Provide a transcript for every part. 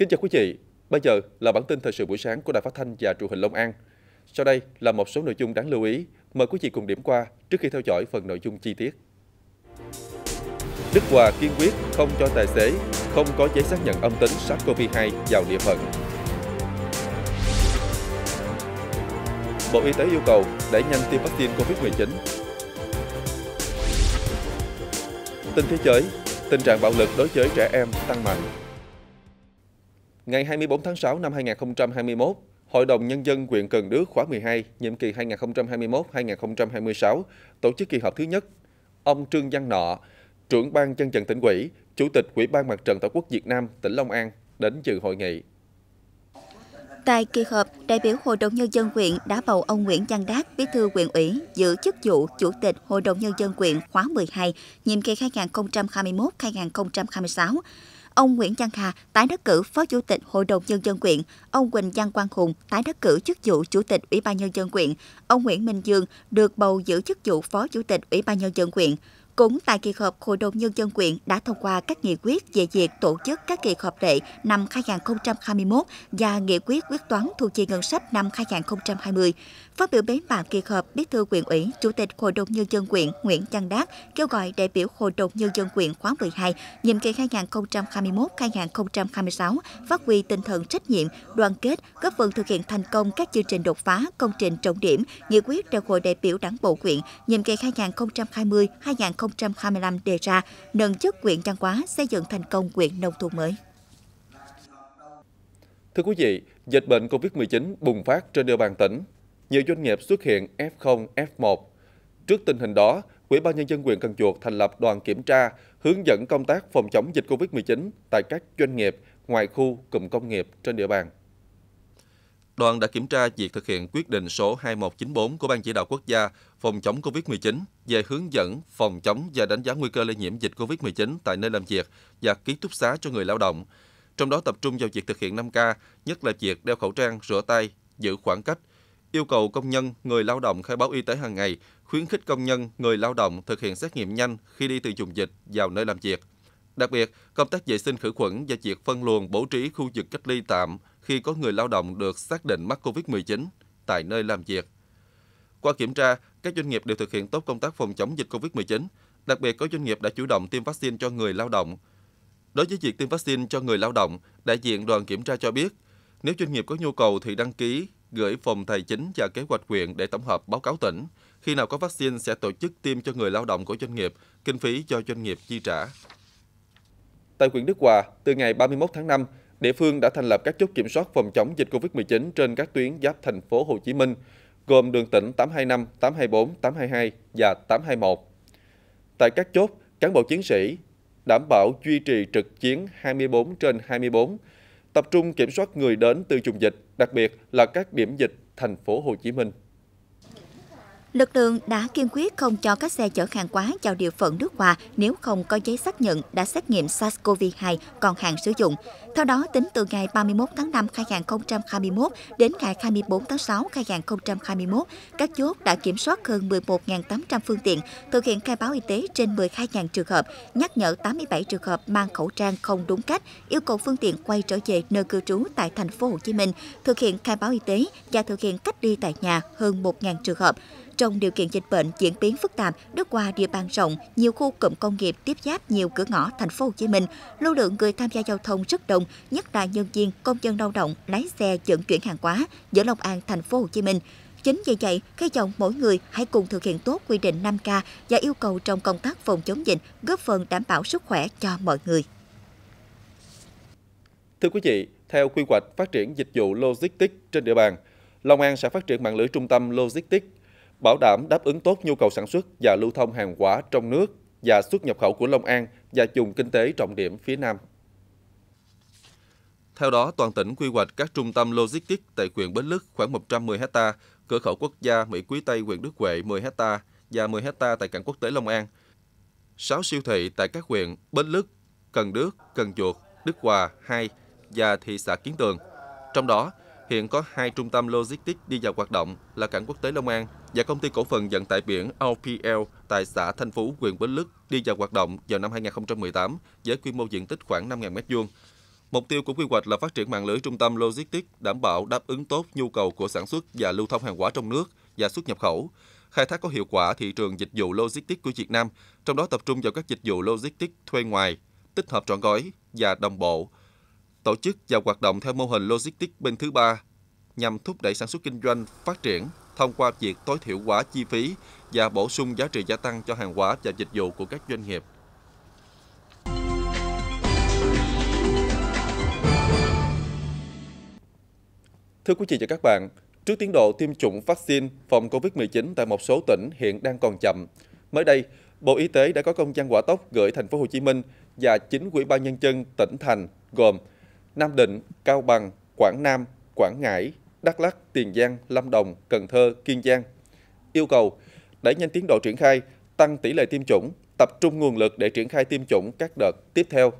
Kính chào quý vị, bây giờ là bản tin thời sự buổi sáng của Đài Phát thanh và Truyền hình Long An. Sau đây là một số nội dung đáng lưu ý, mời quý vị cùng điểm qua trước khi theo dõi phần nội dung chi tiết. Đức Hòa kiên quyết không cho tài xế không có giấy xác nhận âm tính SARS-CoV-2 vào địa phận. Bộ Y tế yêu cầu đẩy nhanh tiêm vaccine COVID-19. Tin thế giới, tình trạng bạo lực đối với trẻ em tăng mạnh. Ngày 24 tháng 6 năm 2021, Hội đồng Nhân dân huyện Cần Đức khóa 12, nhiệm kỳ 2021-2026, tổ chức kỳ họp thứ nhất. Ông Trương Văn Nọ, trưởng ban dân trần tỉnh ủy, chủ tịch Ủy ban Mặt trận Tổ quốc Việt Nam tỉnh Long An đến dự hội nghị. Tại kỳ họp, đại biểu Hội đồng Nhân dân huyện đã bầu ông Nguyễn Văn Đát, bí thư huyện ủy, giữ chức vụ Chủ tịch Hội đồng Nhân dân huyện khóa 12, nhiệm kỳ 2021-2026 ông Nguyễn Văn Hà tái đắc cử Phó Chủ tịch Hội đồng Nhân dân quyện, ông Quỳnh Văn Quang Hùng tái đắc cử chức vụ Chủ tịch Ủy ban Nhân dân quyện, ông Nguyễn Minh Dương được bầu giữ chức vụ Phó Chủ tịch Ủy ban Nhân dân quyện. Cũng tại kỳ họp, Hội đồng Nhân dân quyện đã thông qua các nghị quyết về việc tổ chức các kỳ họp lệ năm 2021 và nghị quyết quyết toán thu chi ngân sách năm 2020. Phát biểu bế mạc kỳ họp, Bí thư quyện ủy, Chủ tịch Hội đồng Nhân dân quyện Nguyễn Văn đác kêu gọi đại biểu Hội đồng Nhân dân quyện khóa 12, nhiệm kỳ 2021-2026 phát huy tinh thần trách nhiệm, đoàn kết, góp phần thực hiện thành công các chương trình đột phá, công trình trọng điểm, nghị quyết đại hội đại biểu đảng bộ quyện nhiệm kỳ 2020 20 2025 đề ra nâng chất huyện trang quá xây dựng thành công huyện nông thôn mới. Thưa quý vị, dịch bệnh COVID-19 bùng phát trên địa bàn tỉnh. Nhiều doanh nghiệp xuất hiện F0, F1. Trước tình hình đó, Ủy ban nhân dân huyện Cần Duộc thành lập đoàn kiểm tra hướng dẫn công tác phòng chống dịch COVID-19 tại các doanh nghiệp ngoài khu cụm công nghiệp trên địa bàn đoàn đã kiểm tra việc thực hiện quyết định số 2194 của Ban chỉ đạo quốc gia phòng chống COVID-19 về hướng dẫn phòng chống và đánh giá nguy cơ lây nhiễm dịch COVID-19 tại nơi làm việc và ký túc xá cho người lao động. Trong đó tập trung vào việc thực hiện 5K, nhất là việc đeo khẩu trang, rửa tay, giữ khoảng cách, yêu cầu công nhân, người lao động khai báo y tế hàng ngày, khuyến khích công nhân, người lao động thực hiện xét nghiệm nhanh khi đi từ vùng dịch vào nơi làm việc. Đặc biệt, công tác vệ sinh khử khuẩn và việc phân luồng bố trí khu vực cách ly tạm khi có người lao động được xác định mắc COVID-19 tại nơi làm việc. Qua kiểm tra, các doanh nghiệp đều thực hiện tốt công tác phòng chống dịch COVID-19, đặc biệt có doanh nghiệp đã chủ động tiêm vaccine cho người lao động. Đối với việc tiêm vaccine cho người lao động, đại diện đoàn kiểm tra cho biết, nếu doanh nghiệp có nhu cầu thì đăng ký, gửi phòng tài chính và kế hoạch huyện để tổng hợp báo cáo tỉnh. Khi nào có vaccine sẽ tổ chức tiêm cho người lao động của doanh nghiệp, kinh phí do doanh nghiệp chi trả. Tại huyện Đức Hòa, từ ngày 31 tháng 5, địa phương đã thành lập các chốt kiểm soát phòng chống dịch COVID-19 trên các tuyến giáp thành phố Hồ Chí Minh, gồm đường tỉnh 825, 824, 822 và 821. Tại các chốt, cán bộ chiến sĩ đảm bảo duy trì trực chiến 24 trên 24, tập trung kiểm soát người đến từ vùng dịch, đặc biệt là các điểm dịch thành phố Hồ Chí Minh. Lực lượng đã kiên quyết không cho các xe chở hàng quá vào địa phận nước ngoài nếu không có giấy xác nhận đã xét nghiệm SARS-CoV-2 còn hàng sử dụng. Theo đó, tính từ ngày 31 tháng 5 2021 đến ngày 24 tháng 6 2021, các chốt đã kiểm soát hơn 11.800 phương tiện, thực hiện khai báo y tế trên 12.000 trường hợp, nhắc nhở 87 trường hợp mang khẩu trang không đúng cách, yêu cầu phương tiện quay trở về nơi cư trú tại thành phố Hồ Chí Minh, thực hiện khai báo y tế và thực hiện cách ly tại nhà hơn 1.000 trường hợp. Trong điều kiện dịch bệnh diễn biến phức tạp, nước qua địa bàn rộng, nhiều khu cụm công nghiệp tiếp giáp nhiều cửa ngõ thành phố Hồ Chí Minh, lưu lượng người tham gia giao thông rất đông, nhất là nhân viên, công dân lao động, lái xe vận chuyển hàng hóa giữa Long An, thành phố Hồ Chí Minh. Chính vì vậy, hy vọng mỗi người hãy cùng thực hiện tốt quy định 5K và yêu cầu trong công tác phòng chống dịch, góp phần đảm bảo sức khỏe cho mọi người. Thưa quý vị, theo quy hoạch phát triển dịch vụ logistics trên địa bàn, Long An sẽ phát triển mạng lưới trung tâm logistics bảo đảm đáp ứng tốt nhu cầu sản xuất và lưu thông hàng hóa trong nước và xuất nhập khẩu của Long An và vùng kinh tế trọng điểm phía Nam. Theo đó, toàn tỉnh quy hoạch các trung tâm logistics tại huyện Bến Lức khoảng 110 ha, cửa khẩu quốc gia Mỹ Quý Tây huyện Đức Huệ 10 ha và 10 ha tại cảng quốc tế Long An. 6 siêu thị tại các huyện Bến Lức, Cần Đức Cần Chuột Đức Hòa 2 và thị xã Kiến Tường. Trong đó, Hiện có hai trung tâm logistics đi vào hoạt động là Cảng Quốc tế Long An và Công ty Cổ phần Vận tải Biển OPL tại xã Thanh Phú, huyện Bến Lức đi vào hoạt động vào năm 2018 với quy mô diện tích khoảng 5.000 m2. Mục tiêu của quy hoạch là phát triển mạng lưới trung tâm logistics đảm bảo đáp ứng tốt nhu cầu của sản xuất và lưu thông hàng hóa trong nước và xuất nhập khẩu, khai thác có hiệu quả thị trường dịch vụ logistics của Việt Nam, trong đó tập trung vào các dịch vụ logistics thuê ngoài, tích hợp trọn gói và đồng bộ, tổ chức và hoạt động theo mô hình logistics bên thứ ba nhằm thúc đẩy sản xuất kinh doanh phát triển thông qua việc tối thiểu hóa chi phí và bổ sung giá trị gia tăng cho hàng hóa và dịch vụ của các doanh nghiệp. Thưa quý vị và các bạn, trước tiến độ tiêm chủng vaccine phòng COVID-19 tại một số tỉnh hiện đang còn chậm, mới đây, Bộ Y tế đã có công văn hỏa tốc gửi thành phố Hồ Chí Minh và chính quỹ ban nhân dân tỉnh thành gồm Nam Định, Cao Bằng, Quảng Nam, Quảng Ngãi, Đắk Lắk, Tiền Giang, Lâm Đồng, Cần Thơ, Kiên Giang. Yêu cầu đẩy nhanh tiến độ triển khai, tăng tỷ lệ tiêm chủng, tập trung nguồn lực để triển khai tiêm chủng các đợt tiếp theo.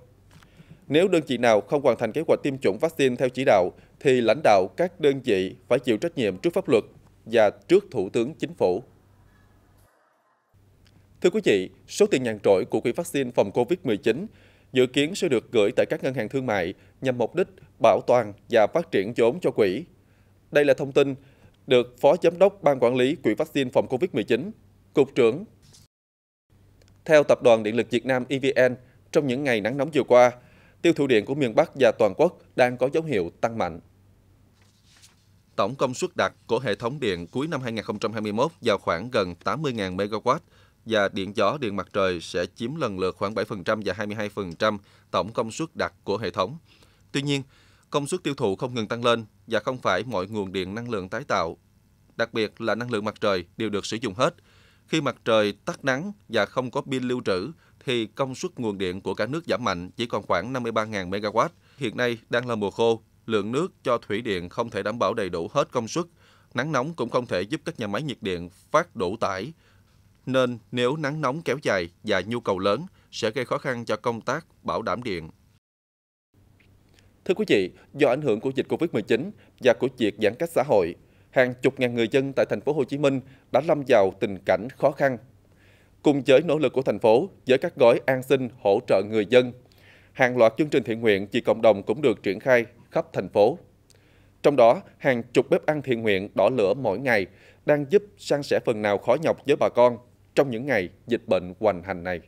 Nếu đơn vị nào không hoàn thành kế hoạch tiêm chủng vaccine theo chỉ đạo, thì lãnh đạo các đơn vị phải chịu trách nhiệm trước pháp luật và trước Thủ tướng Chính phủ. Thưa quý vị, số tiền nhàn rỗi của quỹ vaccine phòng COVID-19 dự kiến sẽ được gửi tại các ngân hàng thương mại nhằm mục đích bảo toàn và phát triển vốn cho quỹ. Đây là thông tin được Phó Giám đốc Ban Quản lý Quỹ Vaccine phòng COVID-19, Cục trưởng. Theo Tập đoàn Điện lực Việt Nam EVN, trong những ngày nắng nóng vừa qua, tiêu thụ điện của miền Bắc và toàn quốc đang có dấu hiệu tăng mạnh. Tổng công suất đặt của hệ thống điện cuối năm 2021 vào khoảng gần 80.000 MW, và điện gió, điện mặt trời sẽ chiếm lần lượt khoảng 7% và 22% tổng công suất đặt của hệ thống. Tuy nhiên, công suất tiêu thụ không ngừng tăng lên và không phải mọi nguồn điện năng lượng tái tạo, đặc biệt là năng lượng mặt trời đều được sử dụng hết. Khi mặt trời tắt nắng và không có pin lưu trữ thì công suất nguồn điện của cả nước giảm mạnh chỉ còn khoảng 53.000 MW. Hiện nay đang là mùa khô, lượng nước cho thủy điện không thể đảm bảo đầy đủ hết công suất. Nắng nóng cũng không thể giúp các nhà máy nhiệt điện phát đủ tải, nên nếu nắng nóng kéo dài và nhu cầu lớn sẽ gây khó khăn cho công tác bảo đảm điện. Thưa quý vị, do ảnh hưởng của dịch Covid-19 và của việc giãn cách xã hội, hàng chục ngàn người dân tại thành phố Hồ Chí Minh đã lâm vào tình cảnh khó khăn. Cùng với nỗ lực của thành phố với các gói an sinh hỗ trợ người dân, hàng loạt chương trình thiện nguyện vì cộng đồng cũng được triển khai khắp thành phố. Trong đó, hàng chục bếp ăn thiện nguyện đỏ lửa mỗi ngày đang giúp san sẻ phần nào khó nhọc với bà con – trong những ngày dịch bệnh hoành hành này.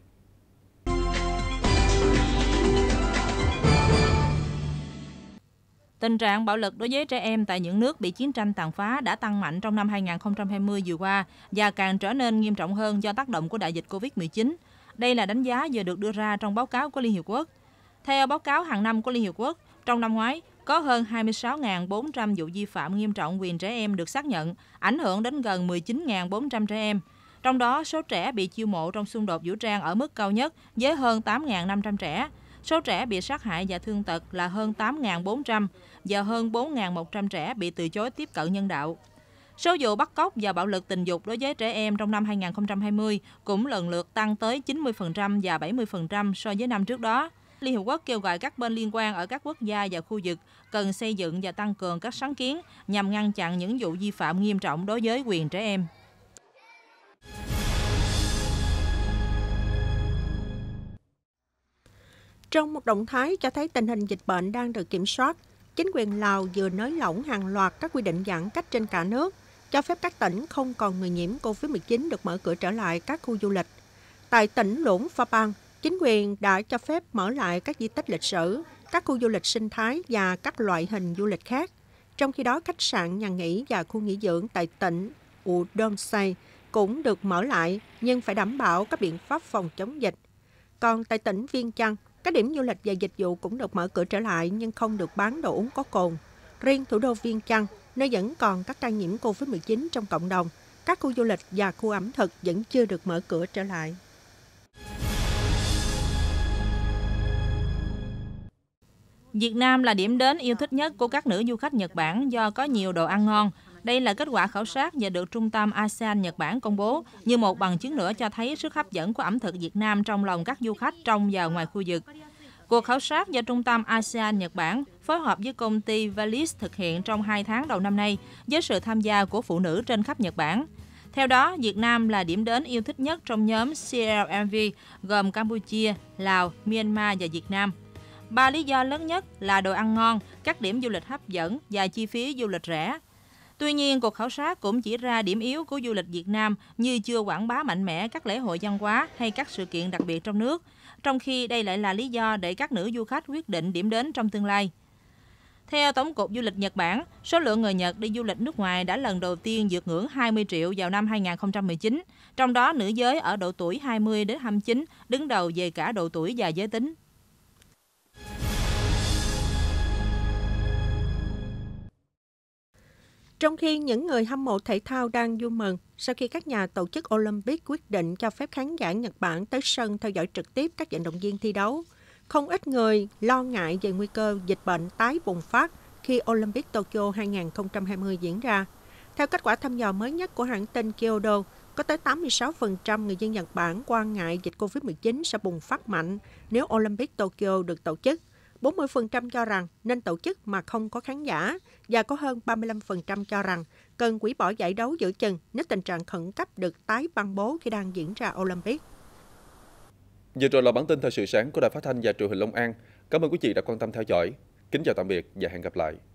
Tình trạng bạo lực đối với trẻ em tại những nước bị chiến tranh tàn phá đã tăng mạnh trong năm 2020 vừa qua và càng trở nên nghiêm trọng hơn do tác động của đại dịch Covid-19. Đây là đánh giá vừa được đưa ra trong báo cáo của Liên Hiệp Quốc. Theo báo cáo hàng năm của Liên Hiệp Quốc, trong năm ngoái có hơn 26.400 vụ vi phạm nghiêm trọng quyền trẻ em được xác nhận, ảnh hưởng đến gần 19.400 trẻ em. Trong đó, số trẻ bị chiêu mộ trong xung đột vũ trang ở mức cao nhất với hơn 8.500 trẻ. Số trẻ bị sát hại và thương tật là hơn 8.400 và hơn 4.100 trẻ bị từ chối tiếp cận nhân đạo. Số vụ bắt cóc và bạo lực tình dục đối với trẻ em trong năm 2020 cũng lần lượt tăng tới 90% và 70% so với năm trước đó. Liên Hiệp Quốc kêu gọi các bên liên quan ở các quốc gia và khu vực cần xây dựng và tăng cường các sáng kiến nhằm ngăn chặn những vụ vi phạm nghiêm trọng đối với quyền trẻ em. Trong một động thái cho thấy tình hình dịch bệnh đang được kiểm soát, chính quyền Lào vừa nới lỏng hàng loạt các quy định giãn cách trên cả nước, cho phép các tỉnh không còn người nhiễm COVID-19 được mở cửa trở lại các khu du lịch. Tại tỉnh Lũng Pha Bang, chính quyền đã cho phép mở lại các di tích lịch sử, các khu du lịch sinh thái và các loại hình du lịch khác. Trong khi đó, khách sạn, nhà nghỉ và khu nghỉ dưỡng tại tỉnh Udom cũng được mở lại nhưng phải đảm bảo các biện pháp phòng chống dịch. Còn tại tỉnh Viên Chăn, các điểm du lịch và dịch vụ cũng được mở cửa trở lại nhưng không được bán đồ uống có cồn. Riêng thủ đô Viên Chăn, nơi vẫn còn các ca nhiễm COVID-19 trong cộng đồng, các khu du lịch và khu ẩm thực vẫn chưa được mở cửa trở lại. Việt Nam là điểm đến yêu thích nhất của các nữ du khách Nhật Bản do có nhiều đồ ăn ngon, đây là kết quả khảo sát và được Trung tâm ASEAN Nhật Bản công bố như một bằng chứng nữa cho thấy sức hấp dẫn của ẩm thực Việt Nam trong lòng các du khách trong và ngoài khu vực. Cuộc khảo sát do Trung tâm ASEAN Nhật Bản phối hợp với công ty Valis thực hiện trong 2 tháng đầu năm nay với sự tham gia của phụ nữ trên khắp Nhật Bản. Theo đó, Việt Nam là điểm đến yêu thích nhất trong nhóm CLMV gồm Campuchia, Lào, Myanmar và Việt Nam. Ba lý do lớn nhất là đồ ăn ngon, các điểm du lịch hấp dẫn và chi phí du lịch rẻ, Tuy nhiên, cuộc khảo sát cũng chỉ ra điểm yếu của du lịch Việt Nam như chưa quảng bá mạnh mẽ các lễ hội văn hóa hay các sự kiện đặc biệt trong nước, trong khi đây lại là lý do để các nữ du khách quyết định điểm đến trong tương lai. Theo Tổng cục Du lịch Nhật Bản, số lượng người Nhật đi du lịch nước ngoài đã lần đầu tiên vượt ngưỡng 20 triệu vào năm 2019, trong đó nữ giới ở độ tuổi 20 đến 29 đứng đầu về cả độ tuổi và giới tính. Trong khi những người hâm mộ thể thao đang vui mừng sau khi các nhà tổ chức Olympic quyết định cho phép khán giả Nhật Bản tới sân theo dõi trực tiếp các vận động viên thi đấu, không ít người lo ngại về nguy cơ dịch bệnh tái bùng phát khi Olympic Tokyo 2020 diễn ra. Theo kết quả thăm dò mới nhất của hãng tin Kyodo, có tới 86% người dân Nhật Bản quan ngại dịch COVID-19 sẽ bùng phát mạnh nếu Olympic Tokyo được tổ chức. 40% cho rằng nên tổ chức mà không có khán giả và có hơn 35% cho rằng cần quỷ bỏ giải đấu giữa chừng nếu tình trạng khẩn cấp được tái ban bố khi đang diễn ra Olympic. Vừa rồi là bản tin thời sự sáng của Đài Phát thanh và Truyền hình Long An. Cảm ơn quý vị đã quan tâm theo dõi. Kính chào tạm biệt và hẹn gặp lại.